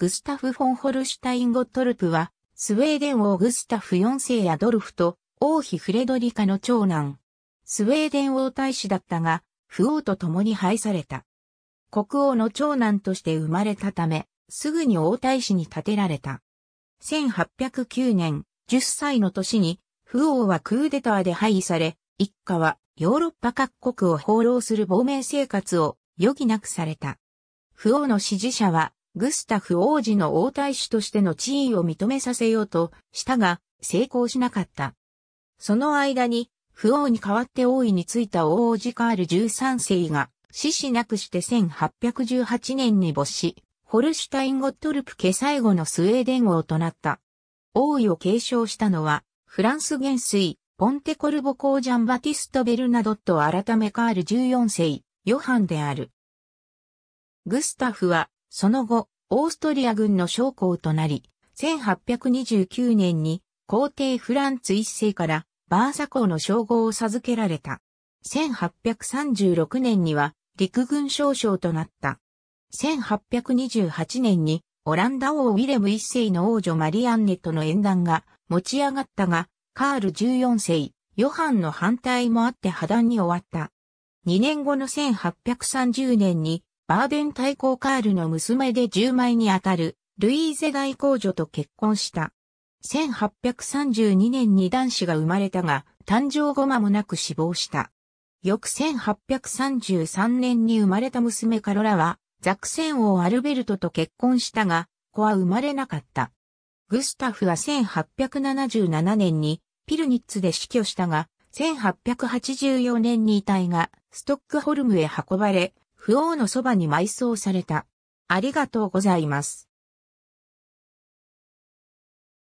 グスタフ・フォン・ホルシュタイン・ゴットルプは、スウェーデン王グスタフ4世アドルフと王妃フレドリカの長男。スウェーデン王太子だったが、父王と共に廃された。国王の長男として生まれたため、すぐに王太子に立てられた。1809年、10歳の年に、父王はクーデターで廃位され、一家はヨーロッパ各国を放浪する亡命生活を余儀なくされた。父王の支持者はグスタフ王子の王太子としての地位を認めさせようとしたが、成功しなかった。その間に、不王に代わって王位についた王子カール13世が、死死なくして1818年に没し、ホルシュタインゴットルプ家最後のスウェーデン王となった。王位を継承したのは、フランス元帥、ポンテコルボ公ジャンバティスト・ベルナドット改めカール14世、ヨハンである。グスタフはその後、オーストリア軍の将校となり、1829年に皇帝フランツ一世からバーサ公の称号を授けられた。1836年には陸軍少将となった。1828年にオランダ王ウィレム一世の王女マリアンネとの縁談が持ち上がったが、カール14世、ヨハンの反対もあって破談に終わった。2年後の1830年にバーデン大公カールの娘で10枚にあたるルイーゼ大公女と結婚した。1832年に男子が生まれたが、誕生後間もなく死亡した。翌1833年に生まれた娘カロラは、ザクセン王アルベルトと結婚したが、子は生まれなかった。グスタフは1877年にピルニッツで死去したが、1884年に遺体がストックホルムへ運ばれ、不王のそばに埋葬された。ありがとうございます。